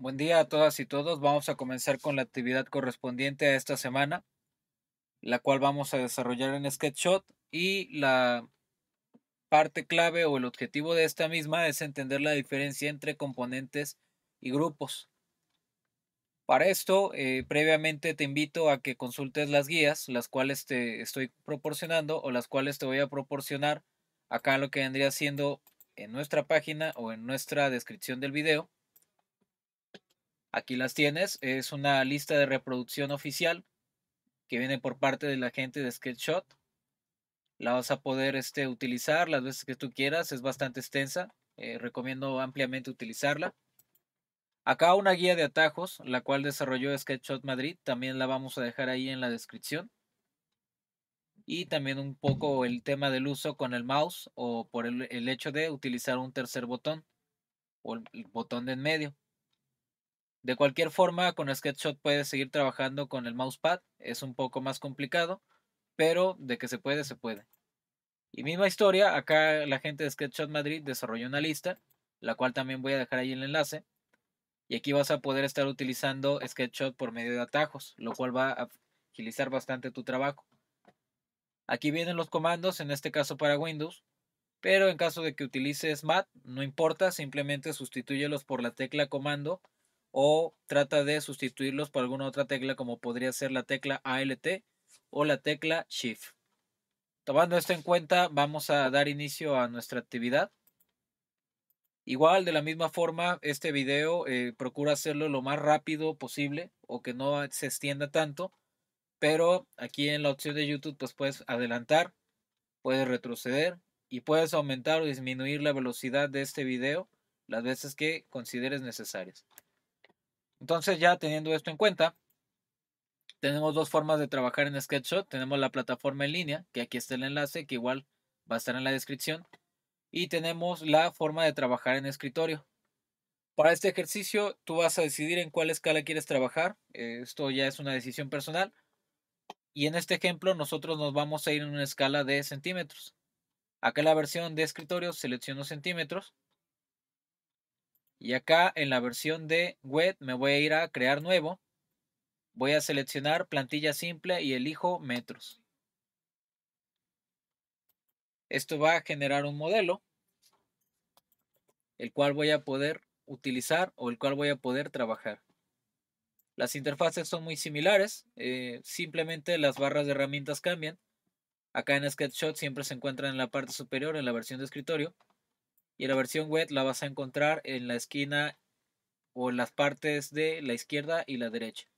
Buen día a todas y todos. Vamos a comenzar con la actividad correspondiente a esta semana, la cual vamos a desarrollar en SketchUp y la parte clave o el objetivo de esta misma es entender la diferencia entre componentes y grupos. Para esto, eh, previamente te invito a que consultes las guías, las cuales te estoy proporcionando o las cuales te voy a proporcionar acá lo que vendría siendo en nuestra página o en nuestra descripción del video Aquí las tienes. Es una lista de reproducción oficial que viene por parte de la gente de Sketchshot. La vas a poder este, utilizar las veces que tú quieras. Es bastante extensa. Eh, recomiendo ampliamente utilizarla. Acá una guía de atajos, la cual desarrolló Sketchshot Madrid. También la vamos a dejar ahí en la descripción. Y también un poco el tema del uso con el mouse o por el hecho de utilizar un tercer botón o el botón de en medio. De cualquier forma, con Sketchshot puedes seguir trabajando con el mousepad, es un poco más complicado, pero de que se puede, se puede. Y misma historia, acá la gente de Sketchshot Madrid desarrolló una lista, la cual también voy a dejar ahí el enlace. Y aquí vas a poder estar utilizando Sketchshot por medio de atajos, lo cual va a agilizar bastante tu trabajo. Aquí vienen los comandos, en este caso para Windows, pero en caso de que utilices Mat, no importa, simplemente sustituyelos por la tecla comando o trata de sustituirlos por alguna otra tecla como podría ser la tecla ALT o la tecla Shift. Tomando esto en cuenta, vamos a dar inicio a nuestra actividad. Igual, de la misma forma, este video eh, procura hacerlo lo más rápido posible o que no se extienda tanto, pero aquí en la opción de YouTube pues puedes adelantar, puedes retroceder y puedes aumentar o disminuir la velocidad de este video las veces que consideres necesarias. Entonces ya teniendo esto en cuenta, tenemos dos formas de trabajar en SketchUp. Tenemos la plataforma en línea, que aquí está el enlace, que igual va a estar en la descripción. Y tenemos la forma de trabajar en escritorio. Para este ejercicio, tú vas a decidir en cuál escala quieres trabajar. Esto ya es una decisión personal. Y en este ejemplo, nosotros nos vamos a ir en una escala de centímetros. Acá en la versión de escritorio selecciono centímetros y acá en la versión de web me voy a ir a crear nuevo. Voy a seleccionar plantilla simple y elijo metros. Esto va a generar un modelo, el cual voy a poder utilizar o el cual voy a poder trabajar. Las interfaces son muy similares, eh, simplemente las barras de herramientas cambian. Acá en Sketchshot siempre se encuentran en la parte superior, en la versión de escritorio. Y la versión web la vas a encontrar en la esquina o en las partes de la izquierda y la derecha.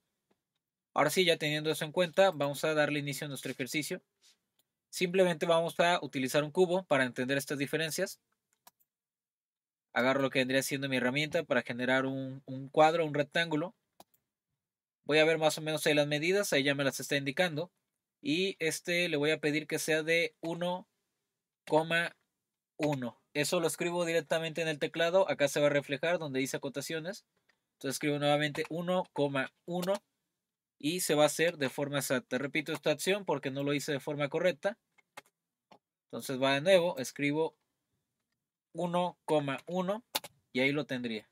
Ahora sí, ya teniendo eso en cuenta, vamos a darle inicio a nuestro ejercicio. Simplemente vamos a utilizar un cubo para entender estas diferencias. Agarro lo que vendría siendo mi herramienta para generar un, cuadro, un rectángulo. Voy a ver más o menos ahí las medidas, ahí ya me las está indicando. Y este le voy a pedir que sea de 1,5 eso lo escribo directamente en el teclado. Acá se va a reflejar donde dice acotaciones. Entonces escribo nuevamente 1,1 y se va a hacer de forma exacta. Repito esta acción porque no lo hice de forma correcta. Entonces va de nuevo, escribo 1,1 y ahí lo tendría.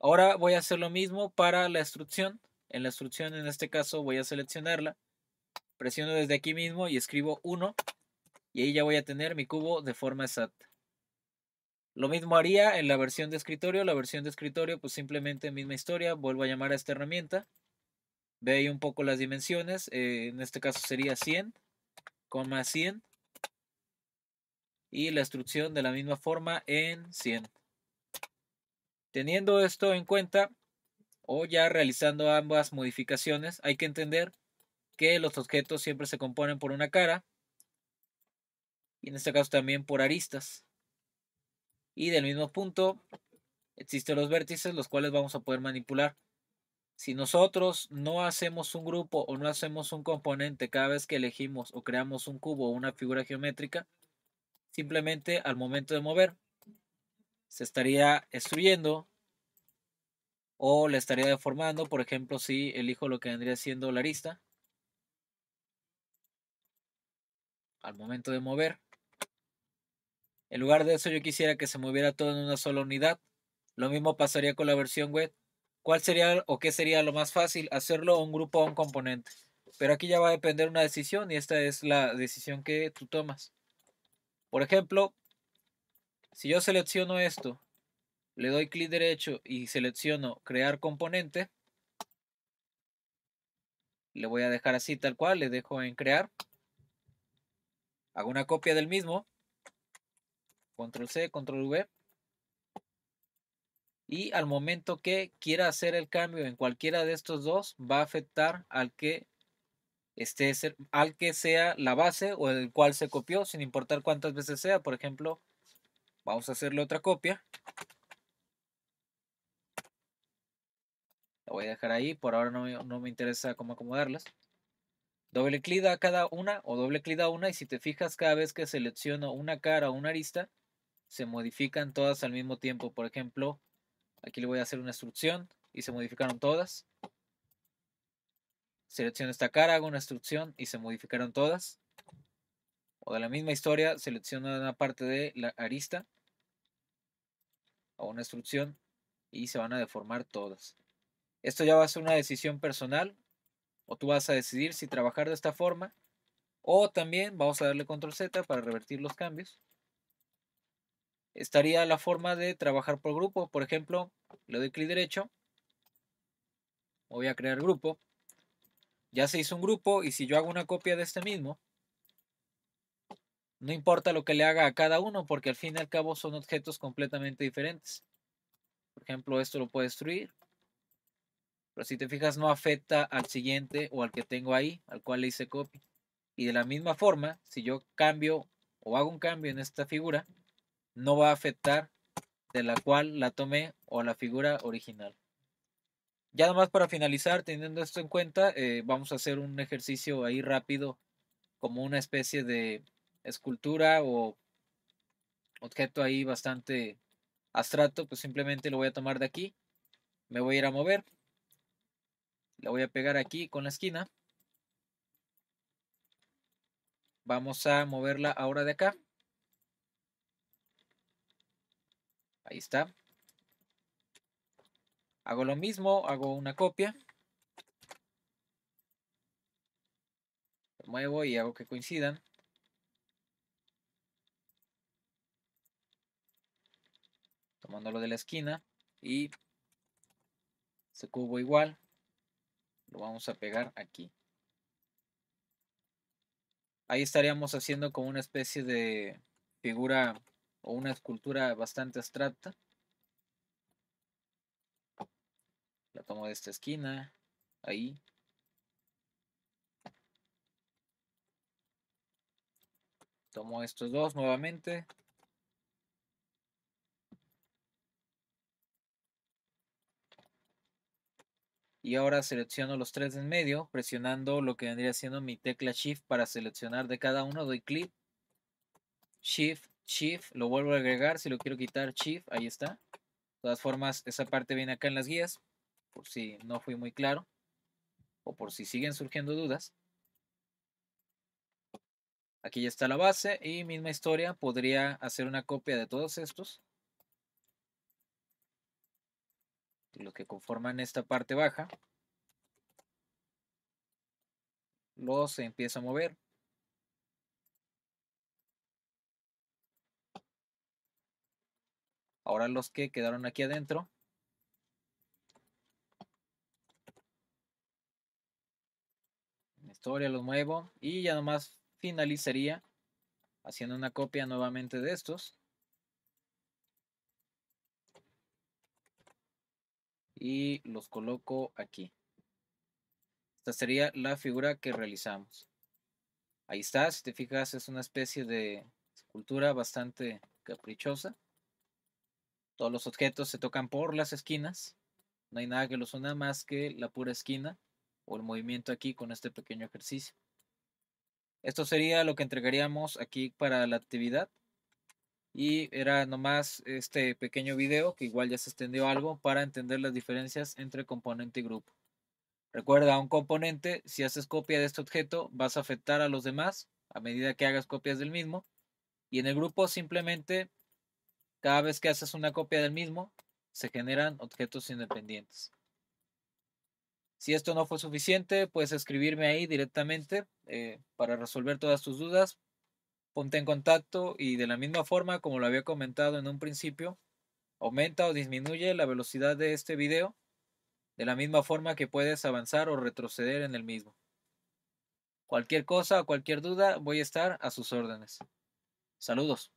Ahora voy a hacer lo mismo para la instrucción. En la instrucción en este caso voy a seleccionarla. Presiono desde aquí mismo y escribo 1 y ahí ya voy a tener mi cubo de forma exacta. Lo mismo haría en la versión de escritorio. La versión de escritorio, pues simplemente misma historia. Vuelvo a llamar a esta herramienta. Ve ahí un poco las dimensiones. Eh, en este caso sería 100, 100. Y la instrucción de la misma forma en 100. Teniendo esto en cuenta, o ya realizando ambas modificaciones, hay que entender que los objetos siempre se componen por una cara y en este caso también por aristas. Y del mismo punto existen los vértices los cuales vamos a poder manipular. Si nosotros no hacemos un grupo o no hacemos un componente cada vez que elegimos o creamos un cubo o una figura geométrica, simplemente al momento de mover se estaría destruyendo o le estaría deformando. Por ejemplo, si elijo lo que vendría siendo la arista, al momento de mover en lugar de eso, yo quisiera que se moviera todo en una sola unidad. Lo mismo pasaría con la versión web. ¿Cuál sería o qué sería lo más fácil? Hacerlo un grupo o un componente. Pero aquí ya va a depender una decisión y esta es la decisión que tú tomas. Por ejemplo, si yo selecciono esto, le doy clic derecho y selecciono crear componente. Le voy a dejar así tal cual, le dejo en crear. Hago una copia del mismo control C, control V. Y al momento que quiera hacer el cambio en cualquiera de estos dos, va a afectar al que al que sea la base o el cual se copió, sin importar cuántas veces sea. Por ejemplo, vamos a hacerle otra copia. La voy a dejar ahí, por ahora no, no me interesa cómo acomodarlas. Doble clic a cada una o doble clic a una y si te fijas cada vez que selecciono una cara o una arista, se modifican todas al mismo tiempo. Por ejemplo, aquí le voy a hacer una instrucción y se modificaron todas. Selecciono esta cara, hago una instrucción y se modificaron todas. O de la misma historia, selecciono una parte de la arista hago una instrucción y se van a deformar todas. Esto ya va a ser una decisión personal o tú vas a decidir si trabajar de esta forma o también vamos a darle control Z para revertir los cambios estaría la forma de trabajar por grupo. Por ejemplo, le doy clic derecho, voy a crear grupo. Ya se hizo un grupo y si yo hago una copia de este mismo, no importa lo que le haga a cada uno porque al fin y al cabo son objetos completamente diferentes. Por ejemplo, esto lo puedo destruir. Pero si te fijas, no afecta al siguiente o al que tengo ahí, al cual le hice copy. Y de la misma forma, si yo cambio o hago un cambio en esta figura, no va a afectar de la cual la tomé o la figura original. Ya nada más para finalizar, teniendo esto en cuenta, eh, vamos a hacer un ejercicio ahí rápido, como una especie de escultura o objeto ahí bastante abstracto, pues simplemente lo voy a tomar de aquí, me voy a ir a mover, la voy a pegar aquí con la esquina, vamos a moverla ahora de acá, Ahí está. Hago lo mismo, hago una copia. Lo muevo y hago que coincidan. Tomándolo de la esquina y se cubo igual lo vamos a pegar aquí. Ahí estaríamos haciendo como una especie de figura o una escultura bastante abstracta. La tomo de esta esquina, ahí. Tomo estos dos nuevamente. Y ahora selecciono los tres en medio, presionando lo que vendría siendo mi tecla Shift para seleccionar de cada uno. Doy clic, Shift, Shift, lo vuelvo a agregar, si lo quiero quitar, Shift, ahí está. De todas formas, esa parte viene acá en las guías, por si no fui muy claro, o por si siguen surgiendo dudas. Aquí ya está la base y misma historia, podría hacer una copia de todos estos. Lo que conforman esta parte baja. Los empieza a mover. Ahora los que quedaron aquí adentro. En historia los muevo y ya nomás finalizaría haciendo una copia nuevamente de estos. Y los coloco aquí. Esta sería la figura que realizamos. Ahí está, si te fijas es una especie de escultura bastante caprichosa. Todos los objetos se tocan por las esquinas. No hay nada que los una más que la pura esquina o el movimiento aquí con este pequeño ejercicio. Esto sería lo que entregaríamos aquí para la actividad. Y era nomás este pequeño video que igual ya se extendió algo para entender las diferencias entre componente y grupo. Recuerda, un componente, si haces copia de este objeto, vas a afectar a los demás a medida que hagas copias del mismo. Y en el grupo simplemente cada vez que haces una copia del mismo, se generan objetos independientes. Si esto no fue suficiente, puedes escribirme ahí directamente eh, para resolver todas tus dudas. Ponte en contacto y de la misma forma como lo había comentado en un principio, aumenta o disminuye la velocidad de este video de la misma forma que puedes avanzar o retroceder en el mismo. Cualquier cosa o cualquier duda, voy a estar a sus órdenes. Saludos.